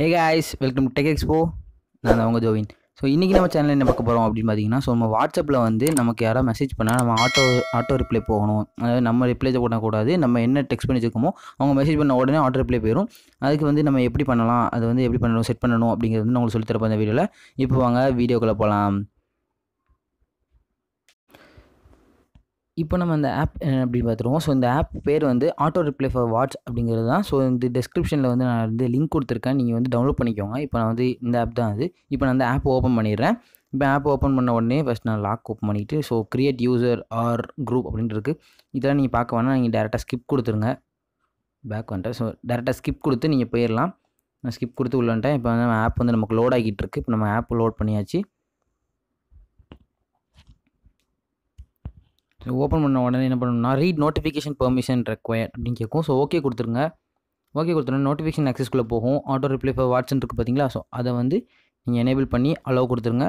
ஹே guys welcome tech expo நான் அவங்க ஜோவின் so இன்றைக்கி நம்ம சேனலில் என்ன பார்க்க போகிறோம் அப்படின்னு பார்த்தீங்கன்னா ஸோ நம்ம வாட்ஸ்அப்பில் வந்து நமக்கு யாராவது மெசேஜ் பண்ணால் நம்ம ஆட்டோ ஆட்டோ ரிப்ளை போகணும் அதாவது நம்ம ரிப்ளை பண்ணக்கூடாது நம்ம என்ன டெக்ஸ்ட் பண்ணி வச்சுக்கோமோ அவங்க மெசேஜ் பண்ண உடனே ஆட்டோ ரிப்ளை போயிடும் அதுக்கு வந்து நம்ம எப்படி பண்ணலாம் அது வந்து எப்படி பண்ணணும் செட் பண்ணணும் அப்படிங்கிறது வந்து நான் உங்களுக்கு சொல்லித்தரப்போ அந்த வீடியோவில் இப்போ வாங்க வீடியோக்குள்ளே போகலாம் இப்போ நம்ம அந்த ஆப் அப்படி பார்த்துருவோம் ஸோ இந்த ஆப் பேர் வந்து ஆட்டோ ரிப்ளை ஃபார் வாட்ஸ் அப்படிங்கிறது தான் ஸோ இந்த டிஸ்கிரிப்ஷனில் வந்து நான் வந்து லிங்க் கொடுத்துருக்கேன் நீங்கள் வந்து டவுன்லோட் பண்ணிக்கோங்க இப்போ நான் வந்து இந்த ஆப் தான் அது இப்போ நான் அந்த ஆப் ஓப்பன் பண்ணிடுறேன் இப்போ ஆப் ஓப்பன் பண்ண உடனே ஃபஸ்ட் நான் லாக் ஓப்பன் பண்ணிவிட்டு so create user or group அப்படின்ட்டு இருக்குது இதெல்லாம் நீங்கள் பார்க்க வேணால் நீங்கள் டேரெக்டாக ஸ்கிப் கொடுத்துருங்க பேக் வந்துட்டேன் ஸோ டேரெக்டாக ஸ்கிப் கொடுத்து நீங்கள் போயிடலாம் நான் ஸ்கிப் கொடுத்து உள்ளன்ட்டேன் இப்போ நம்ம ஆப் வந்து நமக்கு லோட் ஆகிட்டு இருக்கு இப்போ நம்ம ஆப் லோட் பண்ணியாச்சு ஓப்பன் பண்ண உடனே என்ன பண்ணணும்னா ரீட் நோட்டிஃபிகேஷன் பெர்மிஷன் ரெக்வயர் அப்படின்னு கேட்கும் ஸோ ஓகே கொடுத்துருங்க ஓகே கொடுத்துருன்னா நோட்டிஃபிகேஷன் ஆக்சஸ்க்குள்ளே போகும் ஆட்டோ ரிப்ளை ஃபார் வாட்ஸ்ன்னு இருக்குது பார்த்தீங்களா ஸோ அதை வந்து நீங்கள் எனேபிள் பண்ணி அலோவ் கொடுத்துருங்க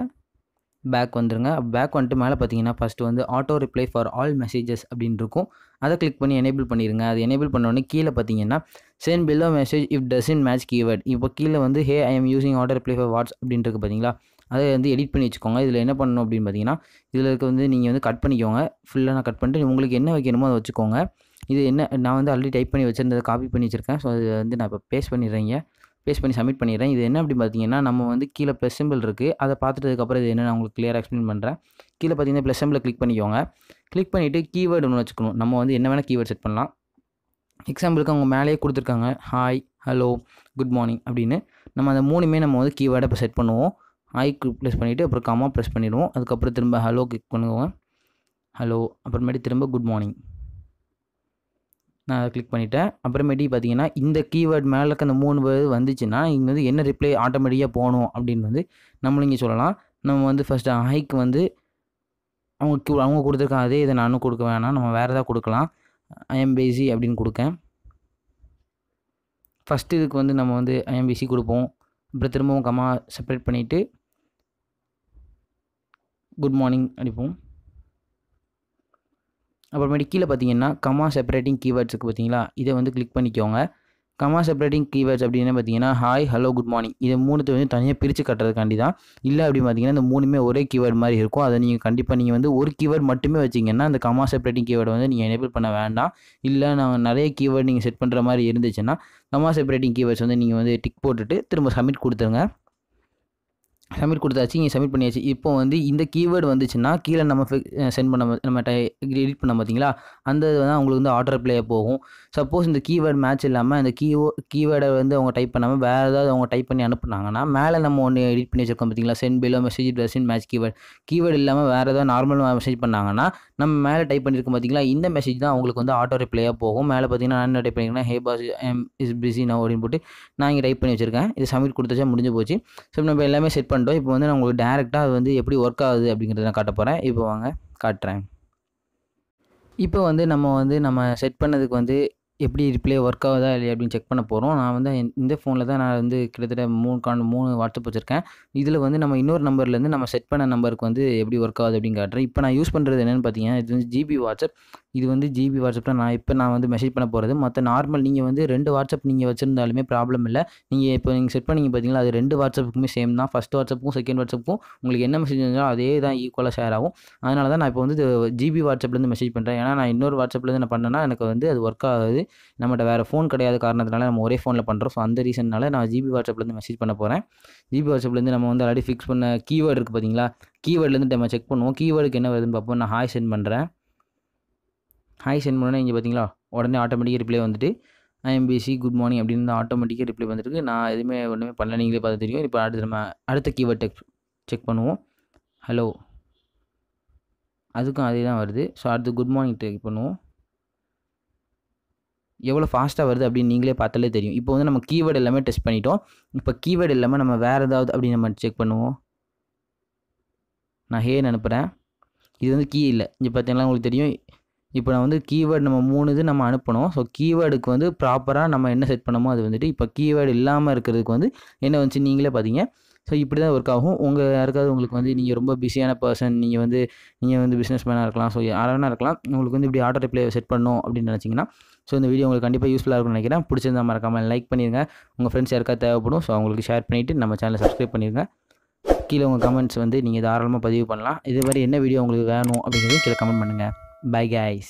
பேக் வந்துருங்க பேக் வந்துட்டு மேலே பார்த்தீங்கன்னா ஃபஸ்ட்டு வந்து auto reply for all messages அப்படின்னு இருக்கும் அதை கிளிக் பண்ணி எனேபிள் பண்ணிடுங்க அது எனேபிள் பண்ணோடனே கீழே பார்த்தீங்கன்னா send below message if in match keyword இப்போ கீழே வந்து hey I am using auto reply for whats அப்படின்ட்டு இருக்குது பார்த்தீங்களா அதை வந்து எடிட் பண்ணி வச்சுக்கோங்க இதில் என்ன பண்ணணும் அப்படின்னு பார்த்தீங்கன்னா இதில் இருக்க வந்து நீங்கள் வந்து கட் பண்ணிக்கோங்க ஃபுல்லாக நான் கட் பண்ணிட்டு உங்களுக்கு என்ன வைக்கணுமோ அதை வச்சுக்கோங்க இது என்ன நான் வந்து ஆல்ரெடி டைப் பண்ணி வச்சுருந்ததை காப்பி பண்ணி வச்சுருக்கேன் ஸோ அது வந்து நான் இப்போ பேஸ் பண்ணிடுறேங்க பேஸ் பண்ணி சப்மிட் பண்ணிடுறேன் இது என்ன அப்படின்னு பார்த்தீங்கன்னா நம்ம வந்து கீழே ப்ளஸ் சிம்பிள் இருக்குது அதை பார்த்துட்டதுக்கப்புறம் இது என்ன நான் உங்களுக்கு கிளியராக எக்ஸ்பிளைன் பண்ணுறேன் கீழே பார்த்தீங்கன்னா ப்ளஸ் சிம்பிளில் கிளிக் பண்ணிக்கோங்க கிளிக் பண்ணிவிட்டு கீவேர்டு ஒன்று வச்சுக்கணும் நம்ம வந்து என்ன வேணால் கீவேர்ட் செட் பண்ணலாம் எக்ஸாம்பிளுக்கு அவங்க மேலேயே கொடுத்துருக்காங்க ஹாய் ஹலோ குட் மார்னிங் அப்படின்னு நம்ம அந்த மூணுமே நம்ம வந்து கீவேர்டை இப்போ செட் பண்ணுவோம் ஐக்கு ப்ளஸ் பண்ணிவிட்டு அப்புறம் கம்மா ப்ரெஸ் பண்ணிடுவோம் அதுக்கப்புறம் திரும்ப ஹலோ கிளிக் பண்ணுவோம் ஹலோ அப்புறமேட்டு திரும்ப குட் மார்னிங் நான் கிளிக் பண்ணிவிட்டேன் அப்புறமேட்டி பார்த்தீங்கன்னா இந்த கீவேர்ட் மேலே இருக்க அந்த மூணு பேர் வந்துச்சுன்னா இங்கே வந்து என்ன ரிப்ளை ஆட்டோமேட்டிக்காக போகணும் அப்படின்னு வந்து நம்மளும் இங்கே சொல்லலாம் நம்ம வந்து ஃபஸ்ட்டு ஹைக்கு வந்து அவங்க அவங்க கொடுத்துருக்காங்க அதே இதை நானும் கொடுக்க வேணாம் நம்ம வேறு எதாவது கொடுக்கலாம் ஐஎம் பேசி அப்படின்னு கொடுக்கேன் ஃபஸ்ட்டு இதுக்கு வந்து நம்ம வந்து ஐஎம்பிசி கொடுப்போம் அப்புறம் திரும்பவும் கம்மா செப்பரேட் பண்ணிவிட்டு குட் மார்னிங் அடிப்போம் அப்புறமேட்டு கீழே பார்த்தீங்கன்னா கமா செப்பரேட்டிங் கீவேர்ட்ஸுக்கு பார்த்தீங்களா இதை வந்து கிளிக் பண்ணிக்கோங்க கமா செப்பரேட்டிங் கீவேர்ட்ஸ் அப்படின்னு பார்த்தீங்கன்னா ஹாய் ஹலோ குட் மார்னிங் இதை மூணுத்தை வந்து தனியாக பிரித்து கட்டுறதுக்காண்டி தான் இல்லை அப்படின்னு பார்த்தீங்கன்னா இந்த மூணுமே ஒரே கீவேர்ட் மாதிரி இருக்கும் அதை நீங்கள் கண்டிப்பாக நீங்கள் வந்து ஒரு கீவேர்ட் மட்டுமே வச்சிங்கன்னா அந்த கமா செப்பரேட்டிங் கீவேர்டை வந்து நீங்கள் எனேபிள் பண்ண வேண்டாம் இல்லை நாங்கள் நிறைய கீவேர்டு நீங்கள் செட் பண்ணுற மாதிரி இருந்துச்சுன்னா கமா செப்பரேட்டிங் கீவேர்ட்ஸ் வந்து நீங்கள் வந்து டிக் போட்டுட்டு திரும்ப சப்மிட் கொடுத்துருங்க சப்மிட் கொடுத்தாச்சு இங்கே சப்மிட் பண்ணியாச்சு இப்போ வந்து இந்த கீவேர்டு வந்துச்சுன்னா கீழே நம்ம சென்ட் பண்ண நம்ம டை எடிட் பண்ண பார்த்தீங்களா அந்த இது தான் அவங்களுக்கு வந்து ஆர்டர் பிளே போகும் சப்போஸ் இந்த கீவேர்டு மேட்ச் இல்லாமல் இந்த கீவோ கீவேர்டை வந்து அவங்க டைப் பண்ணாமல் வேறு ஏதாவது அவங்க டைப் பண்ணி அனுப்புனாங்கன்னா மேலே நம்ம ஒன்று எடிட் பண்ணி வச்சிருக்கோம் பார்த்தீங்களா send below message doesn't match keyword keyword இல்லாமல் வேறு ஏதாவது நார்மல் மெசேஜ் பண்ணாங்கன்னா நம்ம மேலே டைப் பண்ணியிருக்கோம் பார்த்தீங்களா இந்த மெசேஜ் தான் அவங்களுக்கு வந்து ஆட்டோ ரிப்ளையாக போகும் மேலே பார்த்தீங்கன்னா நான் டைப் பண்ணிக்கிறேன் hey boss am is busy நான் அப்படின்னு போட்டு நான் இங்கே டைப் பண்ணி வச்சுருக்கேன் இது சப்மிட் கொடுத்தாச்சா முடிஞ்சு போச்சு ஸோ நம்ம எல்லாமே செட் பண்ண பண்ணிட்டோம் இப்போ வந்து நான் உங்களுக்கு டேரெக்டாக அது வந்து எப்படி ஒர்க் ஆகுது அப்படிங்கிறத நான் காட்ட போகிறேன் இப்போ வாங்க காட்டுறேன் இப்போ வந்து நம்ம வந்து நம்ம செட் பண்ணதுக்கு வந்து எப்படி ரிப்ளே ஒர்க் ஆகுதா இல்லையா அப்படின்னு செக் பண்ண போகிறோம் நான் வந்து இந்த ஃபோனில் தான் நான் வந்து கிட்டத்தட்ட மூணு கான் மூணு வாட்ஸ்அப் வச்சுருக்கேன் இதில் வந்து நம்ம இன்னொரு நம்பர்லேருந்து நம்ம செட் பண்ண நம்பருக்கு வந்து எப்படி ஒர்க் ஆகுது அப்படின்னு காட்டுறேன் இப்போ நான் யூஸ் பண்ணுறது என்னென்னு பார்த்தீங்கன்னா இது வந்து ஜிபி வாட்ஸ்அப் இது வந்து ஜிபி வாட்ஸ்அப்பில் நான் இப்போ நான் வந்து மெசேஜ் பண்ண போகிறது மற்ற நார்மல் நீங்கள் வந்து ரெண்டு வாட்ஸ்அப் நீங்கள் வச்சுருந்தாலுமே ப்ராப்ளம் இல்லை நீங்கள் இப்போ நீங்கள் செட் பண்ணிங்க பார்த்தீங்களா அது ரெண்டு வாட்ஸ்அப்புக்குமே சேம் தான் ஃபஸ்ட் வாட்ஸ்அப்புக்கும் செகண்ட் வாட்ஸ்அப்புக்கும் உங்களுக்கு என்ன மெசேஜ் இருந்தாலும் அதே தான் ஈக்குவலாக ஷேர் ஆகும் அதனால தான் நான் இப்போ வந்து ஜிபி வாட்ஸ்அப்லேருந்து மெசேஜ் பண்ணுறேன் ஏன்னா நான் இன்னொரு வாட்ஸ்அப்லேருந்து நான் பண்ணேன்னா எனக்கு வந்து அது ஒர்க் ஆகுது நம்மகிட்ட வேறு ஃபோன் கிடையாது காரணத்தினால நம்ம ஒரே ஃபோனில் பண்ணுறோம் ஸோ அந்த ரீசன்னால நான் ஜிபி வாட்ஸ்அப்லேருந்து மெசேஜ் பண்ண போகிறேன் ஜிபி வாட்ஸ்அப்லேருந்து நம்ம வந்து ஆல்ரெடி ஃபிக்ஸ் பண்ண கீவேர்டு இருக்குது பார்த்தீங்களா கீவேர்ட்லேருந்து நம்ம செக் பண்ணுவோம் கீவேர்டுக்கு என்ன வருதுன்னு பார்ப்போம் நான் ஹாய் சென்ட் பண்ணுறேன் ஹாய் சென்ட் பண்ணோன்னே இங்கே பார்த்தீங்களா உடனே ஆட்டோமேட்டிக்காக ரிப்ளை வந்துட்டு ஐஎம்பிசி குட் மார்னிங் அப்படின்னு ஆட்டோமேட்டிக்காக ரிப்ளை வந்துருக்கு நான் எதுவுமே ஒன்றுமே பண்ணல நீங்களே பார்த்து தெரியும் இப்போ அடுத்து நம்ம அடுத்த கீவேர்ட் டெக் செக் பண்ணுவோம் ஹலோ அதுக்கும் அதே தான் வருது ஸோ அடுத்து குட் மார்னிங் டெக் பண்ணுவோம் எவ்வளோ ஃபாஸ்ட்டாக வருது அப்படின்னு நீங்களே பார்த்தாலே தெரியும் இப்போ வந்து நம்ம கீவேர்டு எல்லாமே டெஸ்ட் பண்ணிட்டோம் இப்போ கீவேர்டு இல்லாமல் நம்ம வேறு ஏதாவது அப்படின்னு நம்ம செக் பண்ணுவோம் நான் ஹேன்னு அனுப்புகிறேன் இது வந்து கீ இல்லை இங்கே பார்த்தீங்கன்னா உங்களுக்கு தெரியும் இப்போ நான் வந்து கீவேர்டு நம்ம மூணு இது நம்ம அனுப்பணும் ஸோ கீவேர்டுக்கு வந்து ப்ராப்பராக நம்ம என்ன செட் பண்ணமோ அது வந்துட்டு இப்போ கீவேர்டு இல்லாமல் இருக்கிறதுக்கு வந்து என்ன வந்துச்சு நீங்களே பார்த்தீங்க ஸோ இப்படி தான் ஒர்க் ஆகும் உங்கள் யாருக்காவது உங்களுக்கு வந்து நீங்கள் ரொம்ப பிஸியான பர்சன் நீங்கள் வந்து நீங்கள் வந்து பிஸ்னஸ் மேனாக இருக்கலாம் ஸோ யாராக வேணா இருக்கலாம் உங்களுக்கு வந்து இப்படி ஆட்டோ ரிப்ளை செட் பண்ணணும் அப்படின்னு நினச்சிங்கன்னா ஸோ இந்த வீடியோ உங்களுக்கு கண்டிப்பாக யூஸ்ஃபுல்லாக இருக்கும்னு நினைக்கிறேன் பிடிச்சிருந்தா மறக்காமல் லைக் பண்ணிடுங்க உங்கள் ஃப்ரெண்ட்ஸ் யாருக்கா தேவைப்படும் ஸோ அவங்களுக்கு ஷேர் பண்ணிவிட்டு நம்ம சேனலை சப்ஸ்கிரைப் பண்ணிடுங்க கீழே உங்கள் கமெண்ட்ஸ் வந்து நீங்கள் தாராளமாக பதிவு பண்ணலாம் இதே மாதிரி என்ன வீடியோ உங்களுக்கு வேணும் அப்படிங்கிறது கீழே கமெண்ட் பண்ணுங்கள் பை கைஸ்